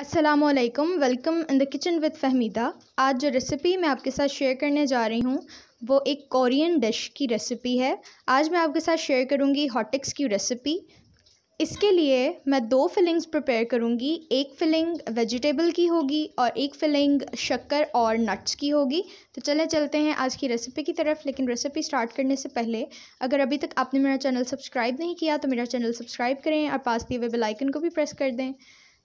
असलकम welcome in the kitchen with Fahmida आज जो रेसिपी मैं आपके साथ शेयर करने जा रही हूँ वो एक कोरियन डिश की रेसिपी है आज मैं आपके साथ शेयर करूँगी हॉटिक्स की रेसिपी इसके लिए मैं दो फिलिंग्स प्रिपेयर करूँगी एक फिलिंग वेजिटेबल की होगी और एक फिलिंग शक्कर और नट्स की होगी तो चले चलते हैं आज की रेसिपी की तरफ लेकिन रेसिपी स्टार्ट करने से पहले अगर अभी तक आपने मेरा चैनल सब्सक्राइब नहीं किया तो मेरा चैनल सब्सक्राइब करें और पास दिए हुए बेलाइकन को भी प्रेस कर दें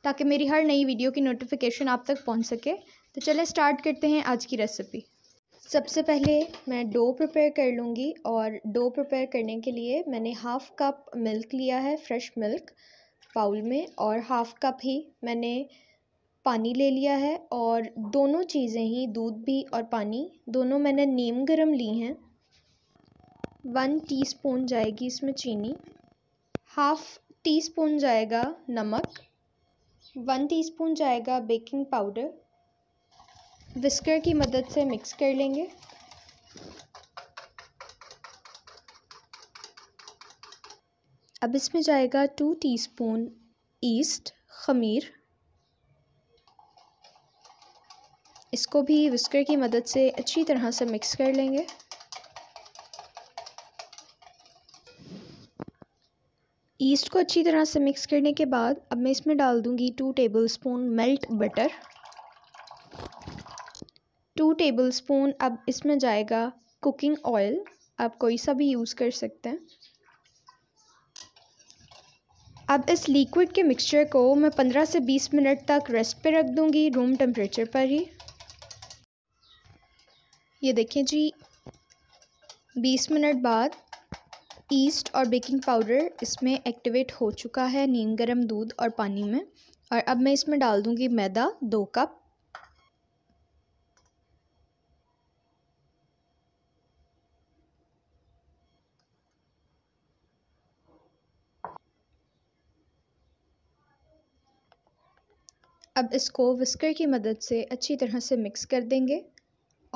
ताकि मेरी हर नई वीडियो की नोटिफिकेशन आप तक पहुंच सके तो चले स्टार्ट करते हैं आज की रेसिपी सबसे पहले मैं डो प्रिपेयर कर लूँगी और डो प्रिपेयर करने के लिए मैंने हाफ़ कप मिल्क लिया है फ्रेश मिल्क बाउल में और हाफ़ कप ही मैंने पानी ले लिया है और दोनों चीज़ें ही दूध भी और पानी दोनों मैंने नीम गरम ली हैं वन टीस्पून जाएगी इसमें चीनी हाफ़ टी स्पून जाएगा नमक वन टीस्पून जाएगा बेकिंग पाउडर विस्कर की मदद से मिक्स कर लेंगे अब इसमें जाएगा टू टीस्पून ईस्ट खमीर इसको भी विस्कर की मदद से अच्छी तरह से मिक्स कर लेंगे ईस्ट को अच्छी तरह से मिक्स करने के बाद अब मैं इसमें डाल दूंगी two tablespoon melt butter two tablespoon अब इसमें जाएगा कुकिंग ऑयल आप कोई सा भी यूज़ कर सकते हैं अब इस लिक्विड के मिक्सचर को मैं 15 से 20 मिनट तक रेस्ट पे रख दूंगी रूम टेम्परेचर पर ही ये देखें जी 20 मिनट बाद ईस्ट और बेकिंग पाउडर इसमें एक्टिवेट हो चुका है नीम गर्म दूध और पानी में और अब मैं इसमें डाल दूँगी मैदा दो कप अब इसको विस्कर की मदद से अच्छी तरह से मिक्स कर देंगे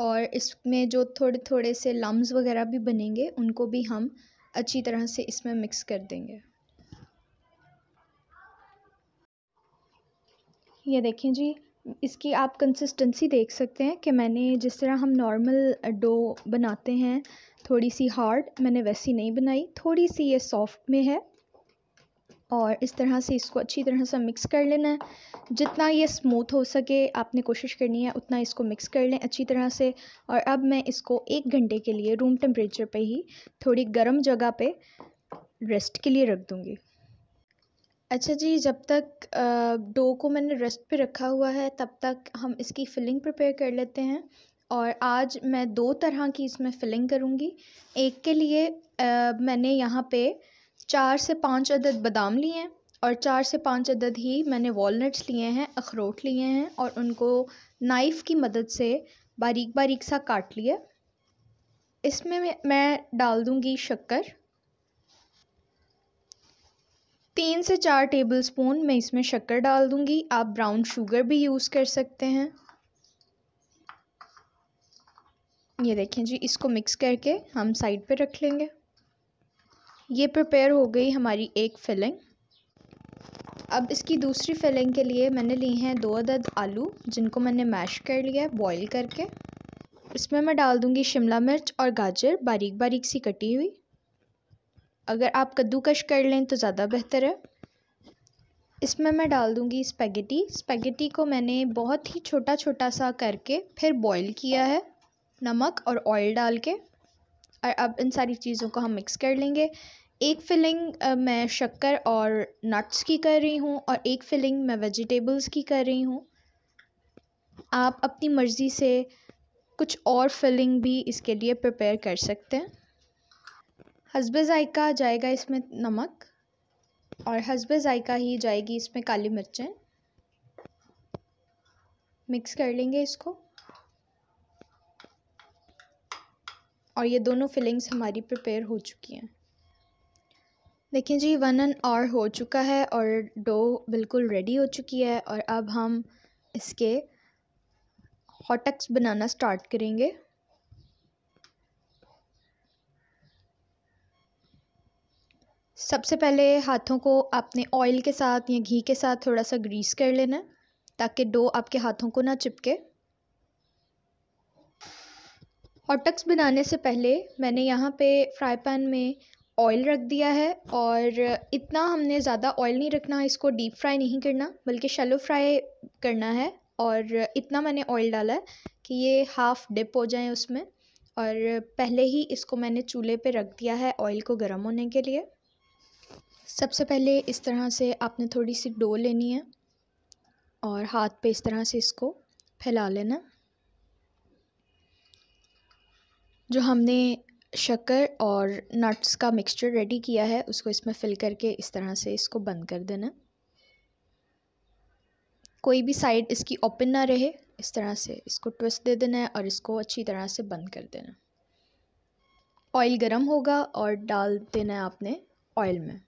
और इसमें जो थोड़े थोड़े से लम्ब वगैरह भी बनेंगे उनको भी हम अच्छी तरह से इसमें मिक्स कर देंगे ये देखें जी इसकी आप कंसिस्टेंसी देख सकते हैं कि मैंने जिस तरह हम नॉर्मल डो बनाते हैं थोड़ी सी हार्ड मैंने वैसी नहीं बनाई थोड़ी सी ये सॉफ्ट में है और इस तरह से इसको अच्छी तरह से मिक्स कर लेना है जितना ये स्मूथ हो सके आपने कोशिश करनी है उतना इसको मिक्स कर लें अच्छी तरह से और अब मैं इसको एक घंटे के लिए रूम टेम्परेचर पे ही थोड़ी गर्म जगह पे रेस्ट के लिए रख दूँगी अच्छा जी जब तक डो को मैंने रेस्ट पे रखा हुआ है तब तक हम इसकी फिलिंग प्रिपेयर कर लेते हैं और आज मैं दो तरह की इसमें फिलिंग करूँगी एक के लिए आ, मैंने यहाँ पर चार से पाँच अदद बादाम लिए हैं और चार से पाँच अदद ही मैंने वॉलट्स लिए हैं अखरोट लिए हैं और उनको नाइफ़ की मदद से बारीक बारीक सा काट लिया इसमें मैं डाल दूँगी शक्कर तीन से चार टेबल स्पून मैं इसमें शक्कर डाल दूँगी आप ब्राउन शुगर भी यूज़ कर सकते हैं ये देखें जी इसको मिक्स करके हम साइड पे रख लेंगे ये प्रिपेयर हो गई हमारी एक फिलिंग अब इसकी दूसरी फिलिंग के लिए मैंने ली हैं दो अदद आलू जिनको मैंने मैश कर लिया है बॉयल करके इसमें मैं डाल दूँगी शिमला मिर्च और गाजर बारीक बारीक सी कटी हुई अगर आप कद्दूकश कर लें तो ज़्यादा बेहतर है इसमें मैं डाल दूँगी स्पेगेटी स्पेगेटी को मैंने बहुत ही छोटा छोटा सा करके फिर बॉईल किया है नमक और ऑयल डाल के और अब इन सारी चीज़ों को हम मिक्स कर लेंगे एक फ़िलिंग मैं शक्कर और नट्स की कर रही हूँ और एक फ़िलिंग मैं वेजिटेबल्स की कर रही हूँ आप अपनी मर्ज़ी से कुछ और फिलिंग भी इसके लिए प्रिपेयर कर सकते हैं हसब ज़ायका जाएगा इसमें नमक और हसब ज़ायका ही जाएगी इसमें काली मिर्चें मिक्स कर लेंगे इसको और ये दोनों फिलिंग्स हमारी प्रिपेयर हो चुकी हैं देखिए जी वन एन आवर हो चुका है और डो बिल्कुल रेडी हो चुकी है और अब हम इसके हॉटक्स बनाना स्टार्ट करेंगे सबसे पहले हाथों को आपने ऑयल के साथ या घी के साथ थोड़ा सा ग्रीस कर लेना है ताकि डो आपके हाथों को ना चिपके हॉटक्स बनाने से पहले मैंने यहाँ पे फ्राई पैन में ऑयल रख दिया है और इतना हमने ज़्यादा ऑयल नहीं रखना इसको डीप फ्राई नहीं करना बल्कि शेलो फ्राई करना है और इतना मैंने ऑयल डाला है कि ये हाफ़ डिप हो जाए उसमें और पहले ही इसको मैंने चूल्हे पे रख दिया है ऑयल को गर्म होने के लिए सबसे पहले इस तरह से आपने थोड़ी सी डो लेनी है और हाथ पे इस तरह से इसको फैला लेना जो हमने शक्कर और नट्स का मिक्सचर रेडी किया है उसको इसमें फिल करके इस तरह से इसको बंद कर देना कोई भी साइड इसकी ओपन ना रहे इस तरह से इसको ट्विस्ट दे देना है और इसको अच्छी तरह से बंद कर देना ऑयल गरम होगा और डाल देना है आपने ऑयल में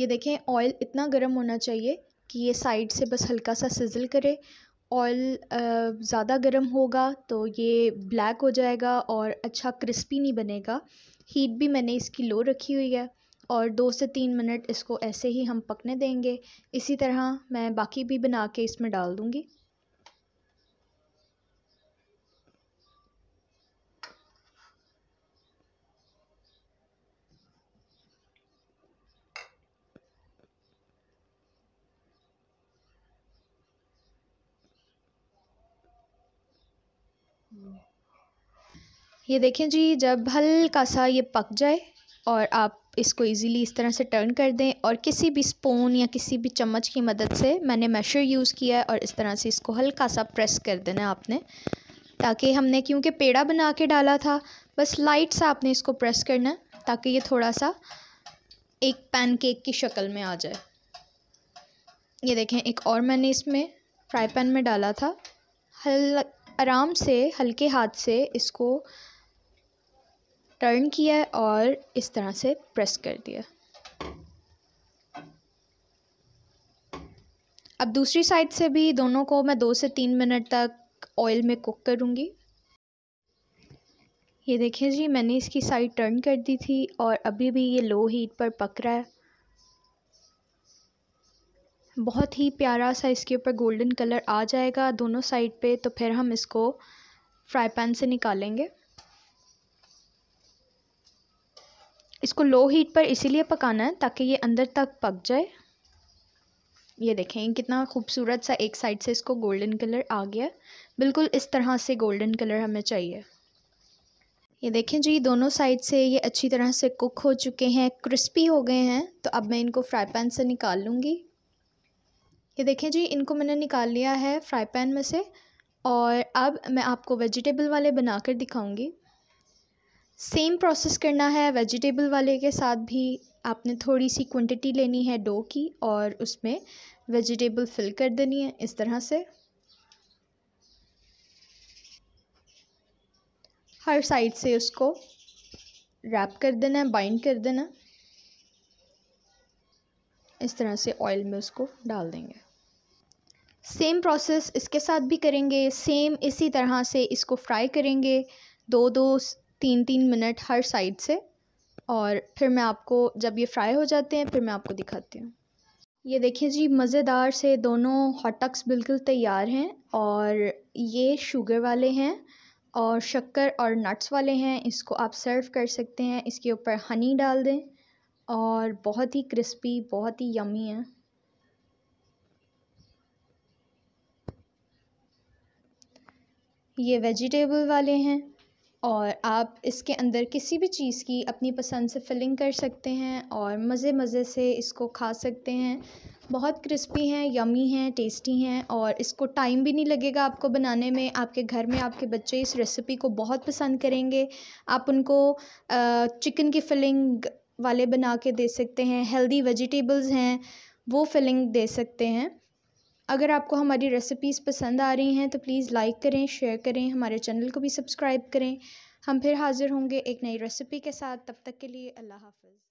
ये देखें ऑयल इतना गरम होना चाहिए कि ये साइड से बस हल्का सा सिजल करे ऑयल uh, ज़्यादा गर्म होगा तो ये ब्लैक हो जाएगा और अच्छा क्रिस्पी नहीं बनेगा हीट भी मैंने इसकी लो रखी हुई है और दो से तीन मिनट इसको ऐसे ही हम पकने देंगे इसी तरह मैं बाकी भी बना के इसमें डाल दूँगी ये देखें जी जब हल्का सा ये पक जाए और आप इसको इजीली इस तरह से टर्न कर दें और किसी भी स्पून या किसी भी चम्मच की मदद से मैंने मैशर यूज़ किया है और इस तरह से इसको हल्का सा प्रेस कर देना आपने ताकि हमने क्योंकि पेड़ा बना के डाला था बस लाइट सा आपने इसको प्रेस करना है ताकि ये थोड़ा सा एक पैन केक की शक्ल में आ जाए ये देखें एक और मैंने इसमें फ्राई पैन में डाला था हल आराम से हल्के हाथ से इसको टर्न किया और इस तरह से प्रेस कर दिया अब दूसरी साइड से भी दोनों को मैं दो से तीन मिनट तक ऑयल में कुक करूँगी ये देखिए जी मैंने इसकी साइड टर्न कर दी थी और अभी भी ये लो हीट पर पक रहा है बहुत ही प्यारा सा इसके ऊपर गोल्डन कलर आ जाएगा दोनों साइड पे तो फिर हम इसको फ्राई पैन से निकालेंगे इसको लो हीट पर इसीलिए पकाना है ताकि ये अंदर तक पक जाए ये देखें कितना खूबसूरत सा एक साइड से इसको गोल्डन कलर आ गया बिल्कुल इस तरह से गोल्डन कलर हमें चाहिए ये देखें जी दोनों साइड से ये अच्छी तरह से कुक हो चुके हैं क्रिस्पी हो गए हैं तो अब मैं इनको फ्राई पैन से निकाल लूँगी ये देखें जी इनको मैंने निकाल लिया है फ्राई पैन में से और अब मैं आपको वेजिटेबल वाले बना कर दिखाऊँगी सेम प्रोसेस करना है वेजिटेबल वाले के साथ भी आपने थोड़ी सी क्वांटिटी लेनी है डो की और उसमें वेजिटेबल फिल कर देनी है इस तरह से हर साइड से उसको रैप कर देना है बाइंड कर देना इस तरह से ऑयल में उसको डाल देंगे सेम प्रोसेस इसके साथ भी करेंगे सेम इसी तरह से इसको फ्राई करेंगे दो दो तीन तीन मिनट हर साइड से और फिर मैं आपको जब ये फ्राई हो जाते हैं फिर मैं आपको दिखाती हूँ ये देखिए जी मज़ेदार से दोनों हॉट टक्स बिल्कुल तैयार हैं और ये शुगर वाले हैं और शक्कर और नट्स वाले हैं इसको आप सर्व कर सकते हैं इसके ऊपर हनी डाल दें और बहुत ही क्रिस्पी बहुत ही यमी है ये वेजिटेबल वाले हैं और आप इसके अंदर किसी भी चीज़ की अपनी पसंद से फिलिंग कर सकते हैं और मज़े मज़े से इसको खा सकते हैं बहुत क्रिस्पी हैं यमी हैं टेस्टी हैं और इसको टाइम भी नहीं लगेगा आपको बनाने में आपके घर में आपके बच्चे इस रेसिपी को बहुत पसंद करेंगे आप उनको चिकन की फिलिंग वाले बना के दे सकते हैं हेल्दी वेजिटेबल्स हैं वो फिलिंग दे सकते हैं अगर आपको हमारी रेसिपीज़ पसंद आ रही हैं तो प्लीज़ लाइक करें शेयर करें हमारे चैनल को भी सब्सक्राइब करें हम फिर हाज़िर होंगे एक नई रेसिपी के साथ तब तक के लिए अल्लाह हाफ़िज़